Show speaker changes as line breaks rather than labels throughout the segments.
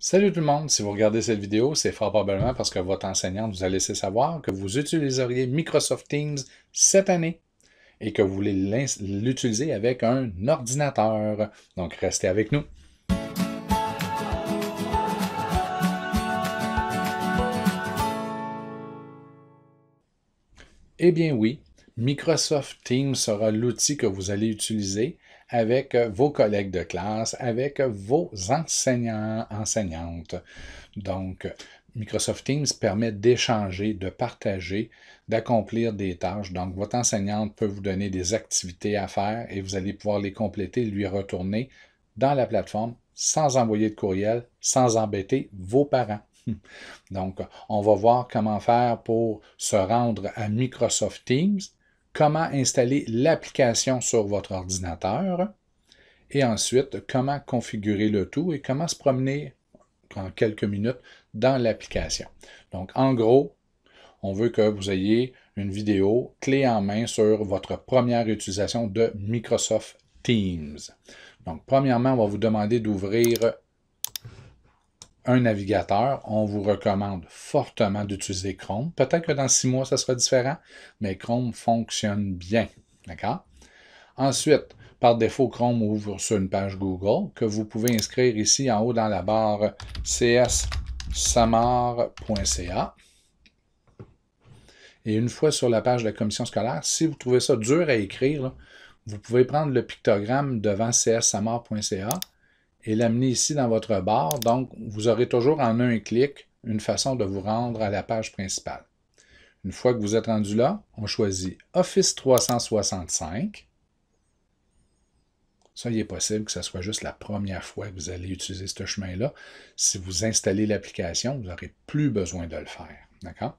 Salut tout le monde, si vous regardez cette vidéo, c'est fort probablement parce que votre enseignante vous a laissé savoir que vous utiliseriez Microsoft Teams cette année et que vous voulez l'utiliser avec un ordinateur. Donc restez avec nous. Eh bien oui, Microsoft Teams sera l'outil que vous allez utiliser avec euh, vos collègues de classe, avec euh, vos enseignants, enseignantes. Donc, euh, Microsoft Teams permet d'échanger, de partager, d'accomplir des tâches. Donc, votre enseignante peut vous donner des activités à faire et vous allez pouvoir les compléter, lui retourner dans la plateforme sans envoyer de courriel, sans embêter vos parents. Donc, on va voir comment faire pour se rendre à Microsoft Teams comment installer l'application sur votre ordinateur et ensuite comment configurer le tout et comment se promener en quelques minutes dans l'application. Donc, en gros, on veut que vous ayez une vidéo clé en main sur votre première utilisation de Microsoft Teams. Donc, premièrement, on va vous demander d'ouvrir un navigateur, on vous recommande fortement d'utiliser Chrome. Peut-être que dans six mois, ça sera différent, mais Chrome fonctionne bien. D'accord? Ensuite, par défaut, Chrome ouvre sur une page Google que vous pouvez inscrire ici en haut dans la barre cssamar.ca. Et une fois sur la page de la commission scolaire, si vous trouvez ça dur à écrire, vous pouvez prendre le pictogramme devant cssamar.ca et l'amener ici dans votre barre. Donc, vous aurez toujours en un clic une façon de vous rendre à la page principale. Une fois que vous êtes rendu là, on choisit Office 365. Ça, il est possible que ce soit juste la première fois que vous allez utiliser ce chemin-là. Si vous installez l'application, vous n'aurez plus besoin de le faire. D'accord?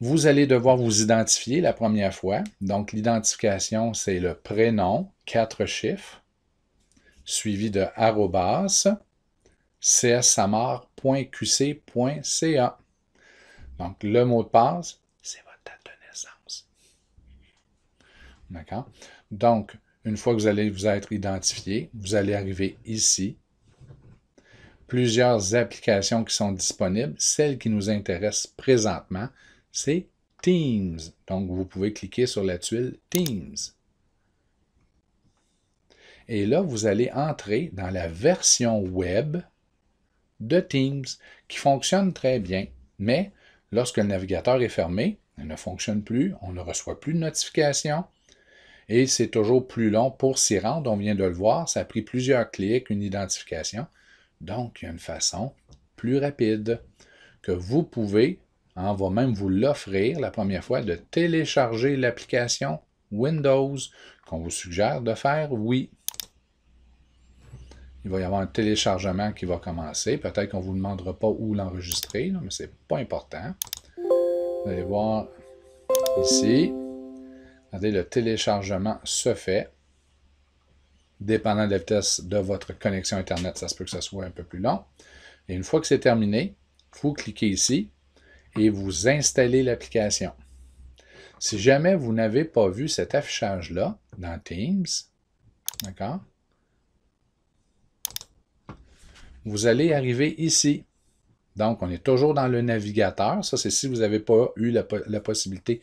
Vous allez devoir vous identifier la première fois. Donc, l'identification, c'est le prénom, quatre chiffres suivi de arrobas csamar.qc.ca. Donc, le mot de passe, c'est votre date de naissance. D'accord? Donc, une fois que vous allez vous être identifié, vous allez arriver ici. Plusieurs applications qui sont disponibles. Celle qui nous intéresse présentement, c'est Teams. Donc, vous pouvez cliquer sur la tuile Teams. Et là, vous allez entrer dans la version web de Teams qui fonctionne très bien. Mais lorsque le navigateur est fermé, elle ne fonctionne plus, on ne reçoit plus de notifications et c'est toujours plus long pour s'y rendre. On vient de le voir, ça a pris plusieurs clics, une identification. Donc, il y a une façon plus rapide que vous pouvez, hein, on va même vous l'offrir la première fois, de télécharger l'application Windows qu'on vous suggère de faire, oui. Il va y avoir un téléchargement qui va commencer. Peut-être qu'on ne vous demandera pas où l'enregistrer, mais ce n'est pas important. Vous allez voir ici. Regardez, le téléchargement se fait. Dépendant de la vitesse de votre connexion Internet, ça se peut que ça soit un peu plus long. Et une fois que c'est terminé, vous cliquez ici et vous installez l'application. Si jamais vous n'avez pas vu cet affichage-là dans Teams, d'accord, vous allez arriver ici. Donc, on est toujours dans le navigateur. Ça, c'est si vous n'avez pas eu la, possibilité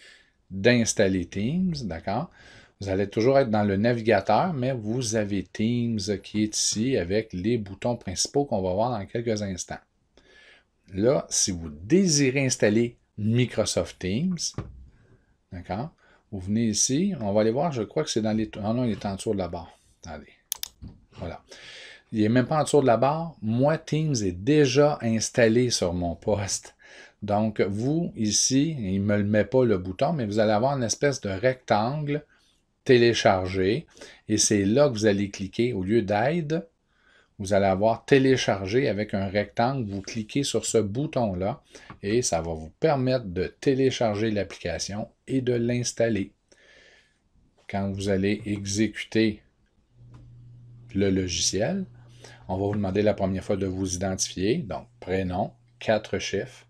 d'installer Teams, d'accord? Vous allez toujours être dans le navigateur, mais vous avez Teams qui est ici avec les boutons principaux qu'on va voir dans quelques instants. Là, si vous désirez installer Microsoft Teams, d'accord? Vous venez ici, on va aller voir, je crois que c'est dans les... Ah non, il est en dessous de la barre. Voilà il n'est même pas en dessous de la barre. Moi, Teams est déjà installé sur mon poste. Donc, vous, ici, il ne me le met pas le bouton, mais vous allez avoir une espèce de rectangle téléchargé. Et c'est là que vous allez cliquer. Au lieu d'aide, vous allez avoir téléchargé avec un rectangle. Vous cliquez sur ce bouton-là et ça va vous permettre de télécharger l'application et de l'installer. Quand vous allez exécuter le logiciel, on va vous demander la première fois de vous identifier, donc prénom, quatre chiffres,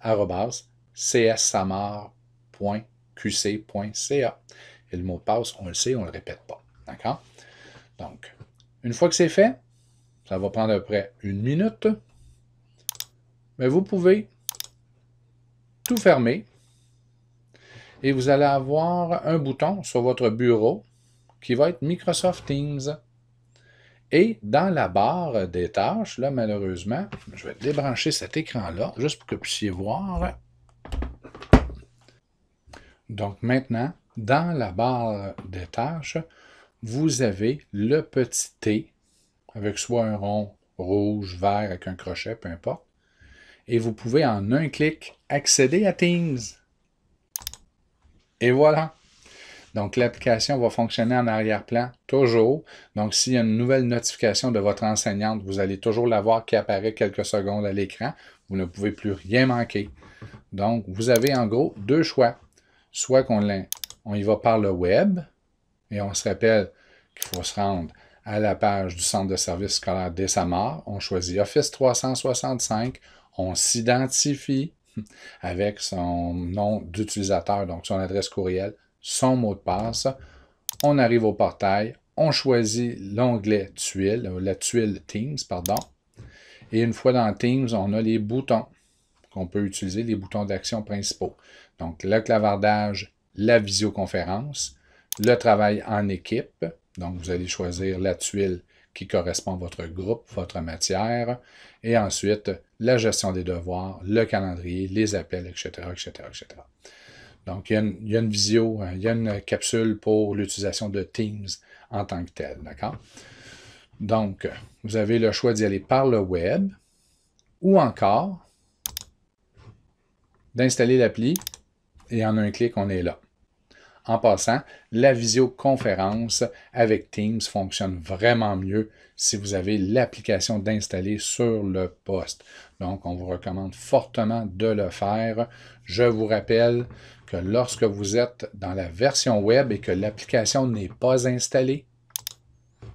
arrobas, cssamar.qc.ca. Et le mot de passe, on le sait, on ne le répète pas. D'accord? Donc, une fois que c'est fait, ça va prendre à peu près une minute. Mais vous pouvez tout fermer et vous allez avoir un bouton sur votre bureau qui va être Microsoft Teams. Et dans la barre des tâches, là, malheureusement, je vais débrancher cet écran-là, juste pour que vous puissiez voir. Donc maintenant, dans la barre des tâches, vous avez le petit T, avec soit un rond rouge, vert, avec un crochet, peu importe. Et vous pouvez en un clic accéder à Teams. Et voilà. Donc, l'application va fonctionner en arrière-plan toujours. Donc, s'il y a une nouvelle notification de votre enseignante, vous allez toujours la voir qui apparaît quelques secondes à l'écran. Vous ne pouvez plus rien manquer. Donc, vous avez en gros deux choix. Soit qu'on on y va par le web et on se rappelle qu'il faut se rendre à la page du Centre de service scolaire dès sa mort. On choisit Office 365. On s'identifie avec son nom d'utilisateur, donc son adresse courriel, son mot de passe. On arrive au portail, on choisit l'onglet tuile, euh, la tuile Teams, pardon. Et une fois dans Teams, on a les boutons qu'on peut utiliser, les boutons d'action principaux. Donc, le clavardage, la visioconférence, le travail en équipe. Donc, vous allez choisir la tuile qui correspond à votre groupe, votre matière, et ensuite la gestion des devoirs, le calendrier, les appels, etc., etc., etc. Donc, il y, a une, visio, euh, il y a une capsule pour l'utilisation de Teams en tant que tel. D'accord? Donc, euh, vous avez le choix d'y aller par le web ou encore d'installer l'appli et en un clic, on est là en passant, la visioconférence avec Teams fonctionne vraiment mieux si vous avez l'application d'installer sur le poste. Donc, on vous recommande fortement de le faire. Je vous rappelle que lorsque vous êtes dans la version web et que l'application n'est pas installée,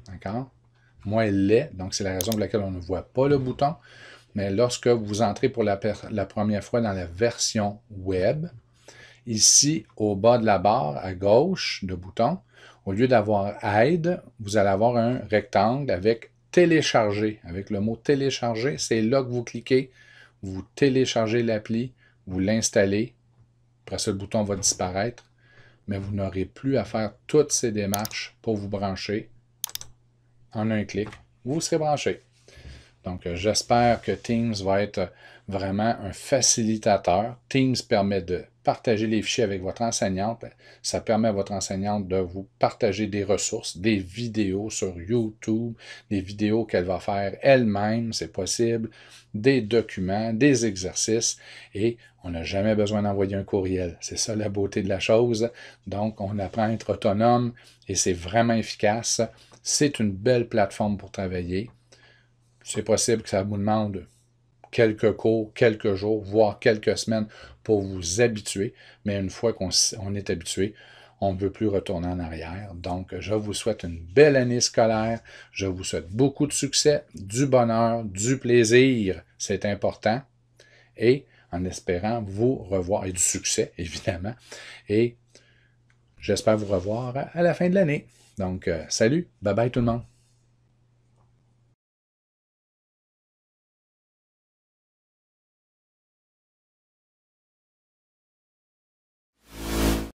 d'accord? Moi, elle l'est, donc c'est la raison pour laquelle on ne voit pas le bouton. Mais lorsque vous entrez pour la, la première fois dans la version web, Ici, au bas de la barre, à gauche de bouton, au lieu d'avoir aide, vous allez avoir un rectangle avec télécharger. Avec le mot télécharger, c'est là que vous cliquez. Vous téléchargez l'appli, vous l'installez. Après ce bouton va disparaître. Mais vous n'aurez plus à faire toutes ces démarches pour vous brancher. En un clic, vous serez branché. Donc, euh, j'espère que Teams va être vraiment un facilitateur. Teams permet de Partager les fichiers avec votre enseignante. Ça permet à votre enseignante de vous partager des ressources, des vidéos sur YouTube, des vidéos qu'elle va faire elle-même, c'est possible, des documents, des exercices, et on n'a jamais besoin d'envoyer un courriel. C'est ça la beauté de la chose. Donc, on apprend à être autonome et c'est vraiment efficace. C'est une belle plateforme pour travailler. C'est possible que ça vous demande quelques cours, quelques jours, voire quelques semaines pour vous habituer. Mais une fois qu'on est habitué, on ne veut plus retourner en arrière. Donc, je vous souhaite une belle année scolaire. Je vous souhaite beaucoup de succès, du bonheur, du plaisir. C'est important. Et en espérant vous revoir et du succès, évidemment. Et j'espère vous revoir à la fin de l'année. Donc, euh, salut. Bye bye tout le monde.